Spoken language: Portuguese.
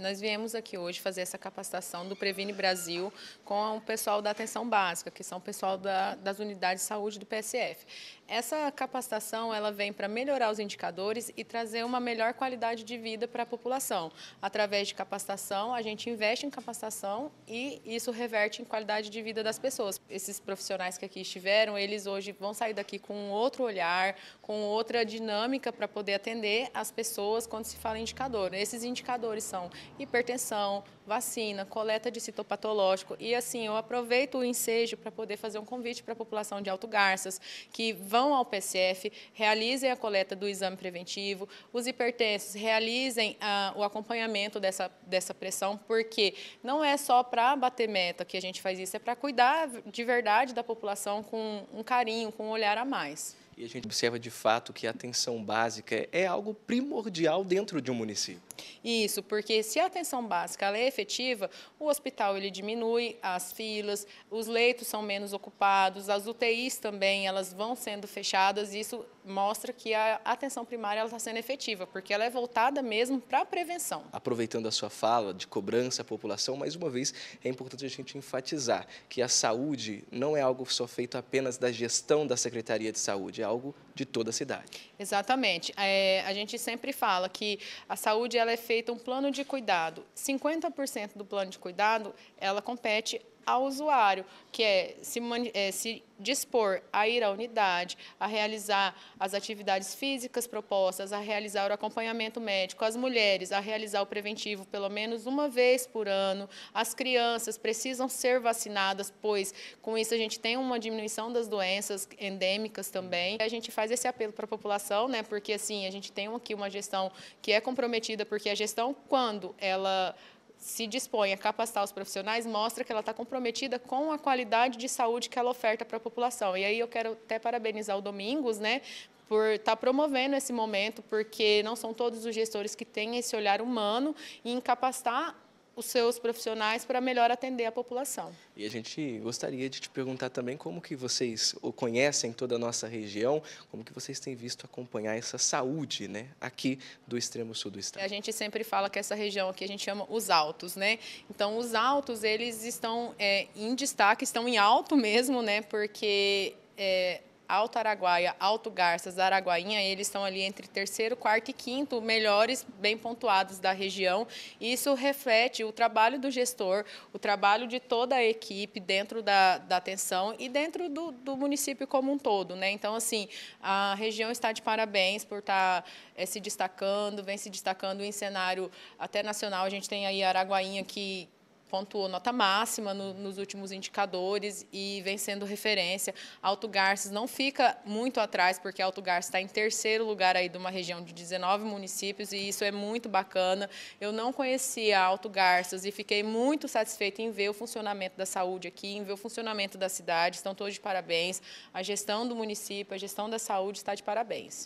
Nós viemos aqui hoje fazer essa capacitação do Previne Brasil com o pessoal da atenção básica, que são o pessoal da, das unidades de saúde do PSF. Essa capacitação ela vem para melhorar os indicadores e trazer uma melhor qualidade de vida para a população. Através de capacitação, a gente investe em capacitação e isso reverte em qualidade de vida das pessoas. Esses profissionais que aqui estiveram, eles hoje vão sair daqui com outro olhar, com outra dinâmica para poder atender as pessoas quando se fala em indicador. Esses indicadores são hipertensão, vacina, coleta de citopatológico. E assim, eu aproveito o ensejo para poder fazer um convite para a população de Alto Garças que vão ao PCF, realizem a coleta do exame preventivo, os hipertensos realizem ah, o acompanhamento dessa, dessa pressão, porque não é só para bater meta que a gente faz isso, é para cuidar de verdade da população com um carinho, com um olhar a mais e a gente observa de fato que a atenção básica é algo primordial dentro de um município. Isso, porque se a atenção básica é efetiva, o hospital ele diminui as filas, os leitos são menos ocupados, as UTIs também elas vão sendo fechadas. E isso mostra que a atenção primária está sendo efetiva, porque ela é voltada mesmo para a prevenção. Aproveitando a sua fala de cobrança à população, mais uma vez é importante a gente enfatizar que a saúde não é algo só feito apenas da gestão da Secretaria de Saúde algo de toda a cidade. Exatamente. É, a gente sempre fala que a saúde ela é feita um plano de cuidado. 50% do plano de cuidado, ela compete ao usuário, que é se, é se, dispor a ir à unidade, a realizar as atividades físicas propostas, a realizar o acompanhamento médico, as mulheres a realizar o preventivo pelo menos uma vez por ano, as crianças precisam ser vacinadas, pois com isso a gente tem uma diminuição das doenças endêmicas também. A gente faz esse apelo para a população, né, porque assim, a gente tem aqui uma gestão que é comprometida, porque a gestão quando ela se dispõe a capacitar os profissionais mostra que ela está comprometida com a qualidade de saúde que ela oferta para a população. E aí eu quero até parabenizar o Domingos, né, por estar tá promovendo esse momento, porque não são todos os gestores que têm esse olhar humano e incapacitar os seus profissionais para melhor atender a população. E a gente gostaria de te perguntar também como que vocês conhecem toda a nossa região, como que vocês têm visto acompanhar essa saúde, né, aqui do extremo sul do estado. A gente sempre fala que essa região aqui a gente chama os altos, né? Então os altos eles estão é, em destaque, estão em alto mesmo, né? Porque é, Alto Araguaia, Alto Garças, Araguainha, eles estão ali entre terceiro, quarto e quinto, melhores, bem pontuados da região. Isso reflete o trabalho do gestor, o trabalho de toda a equipe dentro da, da atenção e dentro do, do município como um todo. Né? Então, assim, a região está de parabéns por tá, estar eh, é, se destacando, vem se destacando em cenário até nacional. A gente tem aí Araguainha que, pontuou nota máxima no, nos últimos indicadores e vem sendo referência. Alto Garças não fica muito atrás, porque Alto Garças está em terceiro lugar aí de uma região de 19 municípios e isso é muito bacana. Eu não conhecia Alto Garças e fiquei muito satisfeita em ver o funcionamento da saúde aqui, em ver o funcionamento da cidade. Estão todos de parabéns. A gestão do município, a gestão da saúde está de parabéns.